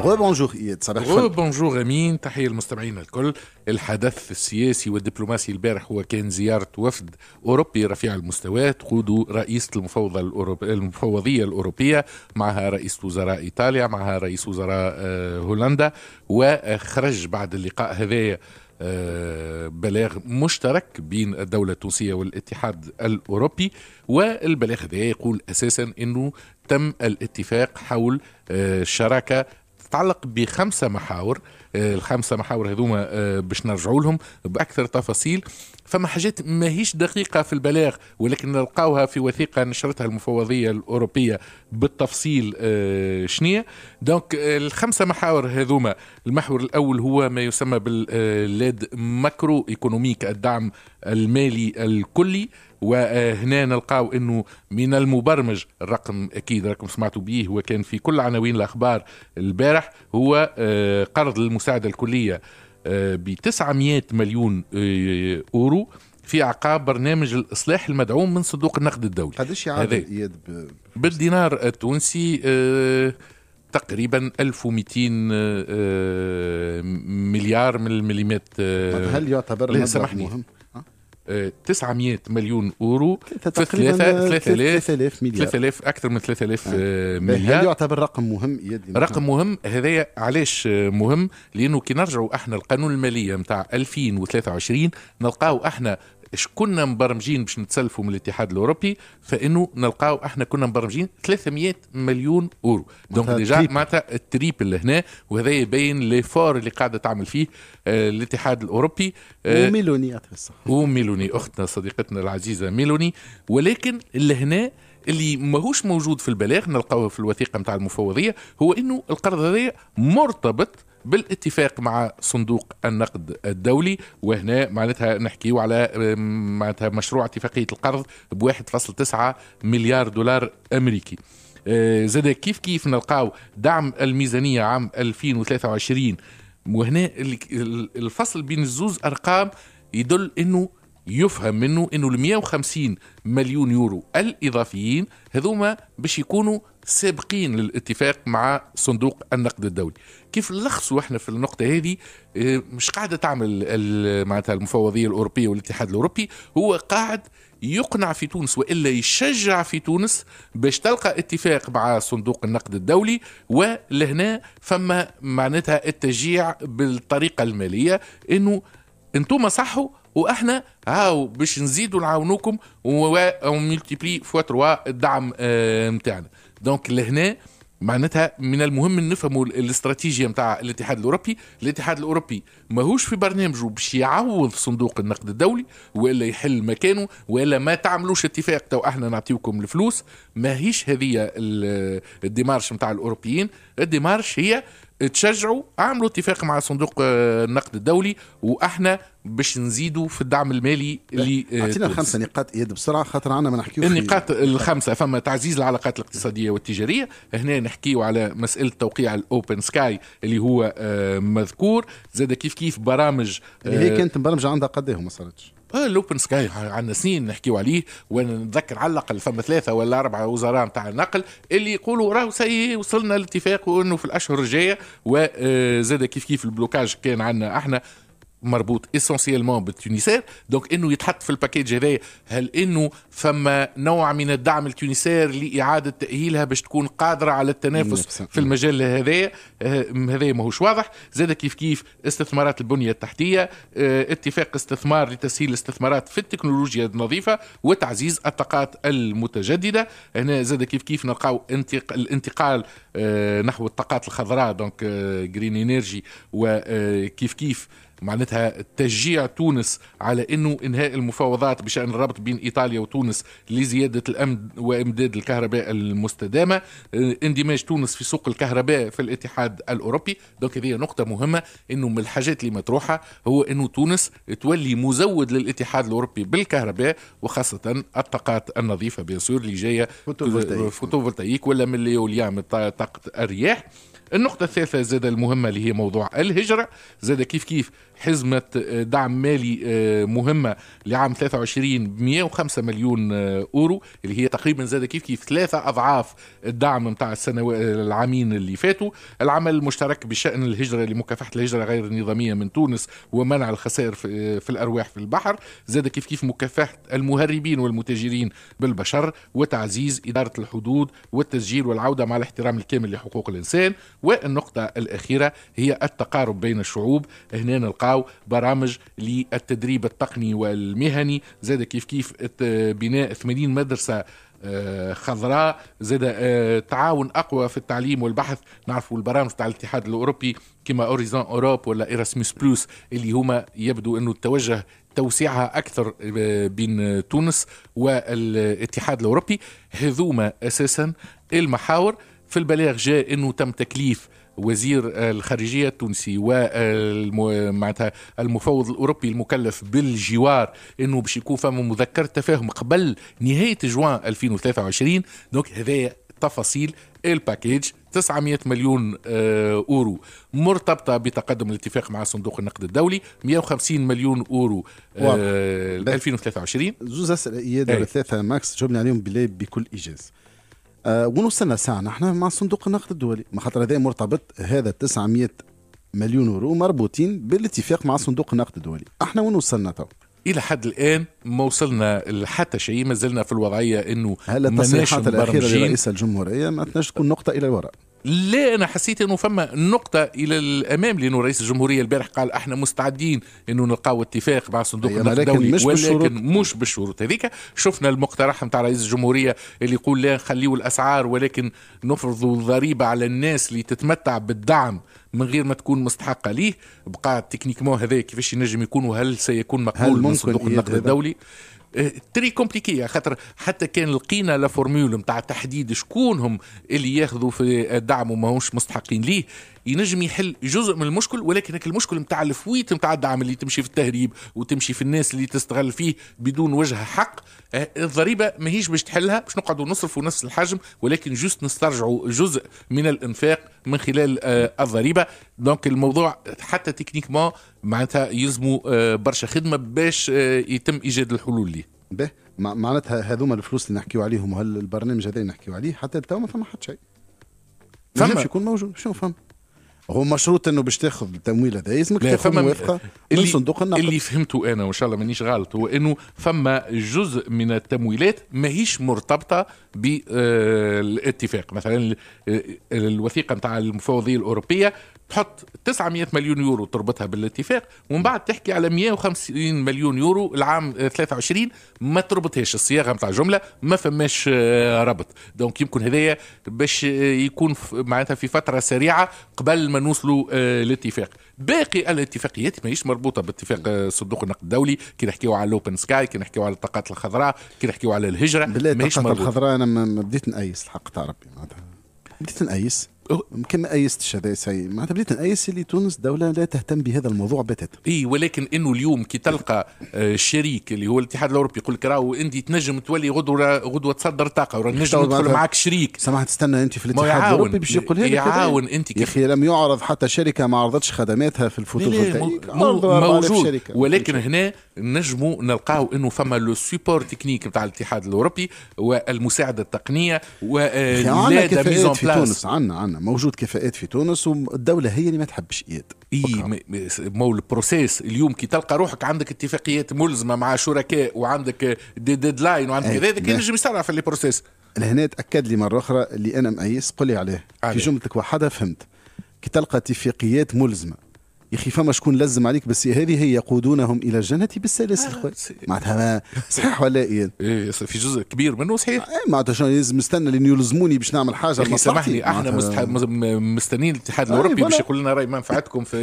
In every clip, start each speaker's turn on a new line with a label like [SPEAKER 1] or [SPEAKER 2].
[SPEAKER 1] بونجور اياد
[SPEAKER 2] صباح غو بونجور امين تحيه للمستمعين الكل الحدث السياسي والدبلوماسي البارح هو كان زياره وفد اوروبي رفيع المستوى تقوده رئيسه المفوضه الأوروب... المفوضيه الاوروبيه معها رئيس وزراء ايطاليا معها رئيس وزراء آه، هولندا وخرج بعد اللقاء هذايا آه، بلاغ مشترك بين الدولة التونسية والاتحاد الأوروبي والبلاغ هذا يقول أساسا أنه تم الاتفاق حول آه، شراكة تتعلق بخمسه محاور آه، الخمسه محاور هذوما آه، باش نرجعوا لهم باكثر تفاصيل فما حاجات ماهيش دقيقه في البلاغ ولكن نلقاوها في وثيقه نشرتها المفوضيه الاوروبيه بالتفصيل آه، شنية دونك الخمسه محاور هذوما المحور الاول هو ما يسمى باللاد ماكرو ايكونوميك الدعم المالي الكلي وهنا نلقاو انه من المبرمج الرقم اكيد راكم سمعتوا به وكان في كل عناوين الاخبار البارح هو آه، قرض المساعده الكليه آه، ب 900 مليون آه، اورو في اعقاب برنامج الاصلاح المدعوم من صندوق النقد الدولي قداش يعادل بالدينار التونسي تقريبا 1200 مليار من المليمات هل يعتبر هذا مهم؟ 900 مليون اورو في تقريبا 3000 مليار 3000 اكثر من 3000 آه. آه، مليار هذا يعتبر رقم
[SPEAKER 1] مهم يدي رقم
[SPEAKER 2] مهم هذايا علاش مهم لانه كي نرجعوا احنا القانون الماليه نتاع 2023 نلقاو احنا اش كنا مبرمجين باش نتسلفوا من الاتحاد الاوروبي فانه نلقاو احنا كنا مبرمجين 300 مليون اورو دونك ديجا معناتها التريبل هنا وهذا يبين ليفور اللي قاعده تعمل فيه آه، الاتحاد الاوروبي آه، وميلوني وميلوني اختنا صديقتنا العزيزه ميلوني ولكن لهنا اللي ماهوش موجود في البلاغ نلقاوه في الوثيقه نتاع المفوضيه هو انه القرض هذا مرتبط بالاتفاق مع صندوق النقد الدولي وهنا معناتها نحكيو على معناتها مشروع اتفاقيه القرض ب 1.9 مليار دولار امريكي آه، زاد كيف كيف نلقاو دعم الميزانيه عام 2023 وهنا الفصل بين الزوز ارقام يدل انه يفهم منه انه ال 150 مليون يورو الاضافيين هذوما باش يكونوا سابقين للاتفاق مع صندوق النقد الدولي كيف نلخصوا احنا في النقطه هذه آه، مش قاعده تعمل معناتها المفوضيه الاوروبيه والاتحاد الاوروبي هو قاعد يقنع في تونس والا يشجع في تونس باش تلقى اتفاق مع صندوق النقد الدولي ولهنا فما معناتها التشجيع بالطريقه الماليه انه انتم صحوا واحنا هاو باش نزيدوا نعاونوكم وملتيبلي فوا تروا الدعم نتاعنا آه، دونك لهنا معناتها من المهم ان نفهموا الاستراتيجيه نتاع الاتحاد الاوروبي الاتحاد الاوروبي ماهوش في برنامجه باش يعوض صندوق النقد الدولي ولا يحل مكانه ولا ما تعملوش اتفاق تو احنا نعطيوكم الفلوس ماهيش هذه الديمارش نتاع الاوروبيين الديمارش هي تشجعوا اعملوا اتفاق مع صندوق آه، النقد الدولي واحنا باش نزيدوا في الدعم المالي اللي آه، اعطينا الخمسه نقاط اياد بسرعه خاطر عنا ما نحكيوش النقاط الخمسه فما تعزيز العلاقات الاقتصاديه والتجاريه هنا نحكيو على مساله توقيع الاوبن سكاي اللي هو آه، مذكور زاد كيف كيف برامج اللي هي كانت برامج عندها قد إيه ما صارتش آه، الاوبن سكاي عندنا سنين نحكيو عليه ونتذكر على الاقل فما ثلاثه ولا اربعه وزراء نتاع النقل اللي يقولوا راهو سي وصلنا لاتفاق وانه في الاشهر الجايه وزاد آه، كيف كيف البلوكاج كان عندنا احنا مربوط اسونسيلمون بالتونيسير دونك انه يتحط في الباكيج هذايا هل انه فما نوع من الدعم التونيسير لاعاده تاهيلها باش تكون قادره على التنافس في المجال هذايا آه، هذايا ماهوش واضح زاد كيف كيف استثمارات البنيه التحتيه آه، اتفاق استثمار لتسهيل الاستثمارات في التكنولوجيا النظيفه وتعزيز الطاقات المتجدده هنا زاد كيف كيف نلقاو الانتقال آه، نحو الطاقات الخضراء دونك جرين انرجي وكيف كيف معناتها تشجيع تونس على انه انهاء المفاوضات بشان الربط بين ايطاليا وتونس لزياده الامن وامداد الكهرباء المستدامه آه، اندماج تونس في سوق الكهرباء في الاتحاد الاوروبي دونك هذه نقطه مهمه انه من الحاجات اللي مطروحه هو انه تونس تولي مزود للاتحاد الاوروبي بالكهرباء وخاصه الطاقات النظيفه بيان سور اللي جايه فوتوفولتايك آه، ولا من اللي من طاقه الرياح النقطة الثالثة زاد المهمة اللي هي موضوع الهجرة زاد كيف كيف حزمة آه، دعم مالي آه، مهمة لعام 23 ب 105 مليون آه، أورو اللي هي تقريبا زاد كيف كيف ثلاثة أضعاف الدعم نتاع السنو... العامين اللي فاتوا العمل المشترك بشأن الهجرة لمكافحة الهجرة غير النظامية من تونس ومنع الخسائر في, الأرواح في البحر زاد كيف كيف مكافحة المهربين والمتاجرين بالبشر وتعزيز إدارة الحدود والتسجيل والعودة مع الاحترام الكامل لحقوق الإنسان والنقطة الأخيرة هي التقارب بين الشعوب هنا نلقاو برامج للتدريب التقني والمهني زاد كيف كيف بناء 80 مدرسة آه، خضراء زاد آه، تعاون اقوى في التعليم والبحث نعرفوا البرامج تاع الاتحاد الاوروبي كما اوريزون اوروب ولا ايراسموس بلوس اللي هما يبدو انه توجه توسيعها اكثر آه، بين تونس والاتحاد الاوروبي هذوما اساسا المحاور في البلاغ جاء انه تم تكليف وزير الخارجيه التونسي ومعناتها المفوض الاوروبي المكلف بالجوار انه باش يكون فما مذكره تفاهم قبل نهايه جوان 2023 دونك هذايا تفاصيل الباكيج 900 مليون آه، اورو مرتبطه بتقدم الاتفاق مع صندوق النقد الدولي 150 مليون اورو آه 2023 زوز اسئله اياد
[SPEAKER 1] ثلاثه ماكس جاوبني عليهم بكل ايجاز وين آه، وصلنا ساعة نحن مع صندوق النقد الدولي ما خاطر هذا مرتبط هذا 900 مليون يورو مربوطين بالاتفاق مع صندوق النقد الدولي احنا وين وصلنا تو
[SPEAKER 2] الى حد الان ما وصلنا لحتى شيء ما زلنا في الوضعيه انه هل التصريحات الاخيره لرئيس
[SPEAKER 1] الجمهوريه ما تنجمش تكون نقطه الى الوراء
[SPEAKER 2] لا انا حسيت انه فما نقطه الى الامام لانه رئيس الجمهوريه البارح قال احنا مستعدين انه نلقاو اتفاق مع صندوق النقد الدولي مش ولكن بالشروط. مش بالشروط هذيك شفنا المقترح نتاع رئيس الجمهوريه اللي يقول لا نخليو الاسعار ولكن نفرضوا الضريبه على الناس اللي تتمتع بالدعم من غير ما تكون مستحقه ليه بقى تكنيكمون هذا كيفاش ينجم يكون وهل سيكون مقبول من صندوق النقد الدولي إيه، تري كومبليكي خاطر حتى كان لقينا لا فورمول نتاع تحديد شكون هم اللي ياخذوا في الدعم وما همش مستحقين ليه ينجم يحل جزء من المشكل ولكن هك المشكل نتاع الفويت نتاع الدعم اللي تمشي في التهريب وتمشي في الناس اللي تستغل فيه بدون وجه حق إيه، الضريبه ماهيش باش تحلها باش نقعدوا نصرفوا نفس الحجم ولكن جوست نسترجعوا جزء من الانفاق من خلال آه، الضريبه دونك الموضوع حتى تكنيكمون معناتها يلزموا آه، برشا خدمه باش آه، يتم ايجاد الحلول ليه
[SPEAKER 1] به معناتها هذوما الفلوس اللي نحكيو عليهم وهالبرنامج هذا اللي نحكيو عليه حتى تو ما فما حتى شيء فما يكون موجود شنو فما هو مشروط انه باش تاخذ التمويل هذا يلزمك تاخذ موافقه من
[SPEAKER 2] صندوق النقد اللي فهمته انا وان شاء الله مانيش غلط هو انه فما جزء من التمويلات ماهيش مرتبطه بالاتفاق آه، مثلا الوثيقه نتاع المفوضيه الاوروبيه تحط 900 مليون يورو تربطها بالاتفاق ومن بعد تحكي على 150 مليون يورو العام 23 ما تربطهاش الصياغه نتاع الجمله ما فماش آه، ربط دونك يمكن هذايا باش آه، يكون معناتها في فتره سريعه قبل ما نوصلوا الاتفاق آه، باقي الاتفاقيات ماهيش مربوطه باتفاق صندوق النقد الدولي كي نحكيو على الاوبن سكاي كي نحكيو على الطاقات الخضراء كي نحكيو على الهجره ماهيش الطاقات الخضراء انا
[SPEAKER 1] بديت نايس الحق تاع ربي معناتها بديت نايس كما ايستش هذا سي معناتها بديت نأيس اللي تونس دوله لا تهتم بهذا الموضوع بتاتا
[SPEAKER 2] اي ولكن انه اليوم كي تلقى آه، شريك اللي هو الاتحاد الاوروبي يقول لك راهو انت تنجم تولي غدوه غدوه تصدر طاقه ولا نجم تدخل معك
[SPEAKER 1] شريك سمحت استنى انت في الاتحاد الاوروبي باش يقول لك يعاون
[SPEAKER 2] انت يا اخي لم يعرض
[SPEAKER 1] حتى شركه ما عرضتش خدماتها في الفوتوفولتايك موجود ولكن
[SPEAKER 2] هنا نجموا نلقاو انه فما لو سوبور تكنيك نتاع الاتحاد الاوروبي والمساعده التقنيه و آه، لا ميزون بلاس عندنا عندنا موجود كفاءات في تونس والدوله هي اللي ما تحبش اياد اي مول البروسيس اليوم كي تلقى روحك عندك اتفاقيات ملزمه مع شركاء وعندك دي ديدلاين وعندك إيه، كذا هذاك ينجم يسرع في البروسيس
[SPEAKER 1] لهنا تاكد لي مره اخرى اللي انا مقيس قولي لي عليه في جملتك وحدها فهمت كي تلقى اتفاقيات ملزمه يا اخي فما شكون لزم عليك بس هذه هي يقودونهم الى الجنه بالسلاسل آه الخير معناتها صحيح ولا ايه, إيه، في جزء كبير منه صحيح آه معناتها شنو لازم
[SPEAKER 2] نستنى لين يلزموني باش نعمل حاجه اخي سامحني احنا مستنيين الاتحاد إيه، الاوروبي باش يقول لنا راي منفعتكم في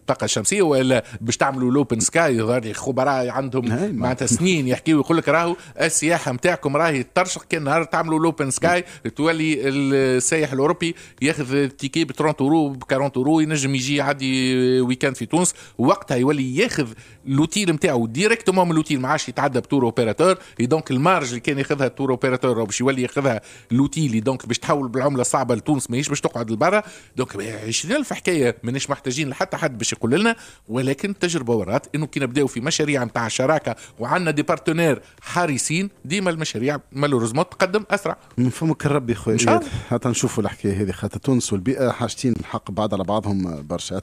[SPEAKER 2] الطاقه الشمسيه ولا باش تعملوا لوبن سكاي خبراء عندهم نعم. معناتها سنين يحكيوا يقول لك راهو السياحه نتاعكم راهي ترشق كان نهار تعملوا لوبن سكاي تولي السائح الاوروبي ياخذ تيكي ب 30 اورو ب 40 اورو ينجم يجي عادي ويكاند في تونس وقتها يولي ياخذ لوتيل نتاعو ديريكتومون من لوتيل ما عادش يتعدى بتور اوبيراتور اي دونك المارج اللي كان ياخذها التور اوبيراتور باش يولي ياخذها لوتيل دونك باش تحول بالعمله الصعبه لتونس ماهيش باش تقعد لبرا دونك 20000 حكايه ماناش محتاجين لحتى حد باش يقول لنا ولكن التجربه ورات انه كي نبداو في مشاريع نتاع الشراكه وعندنا دي بارتنير حريصين ديما المشاريع مالوريزمون تقدم اسرع
[SPEAKER 1] من فمك الرب يا خويا حتى نشوفوا الحكايه هذه خاطر تونس والبيئه حاجتين الحق بعض على بعضهم برشا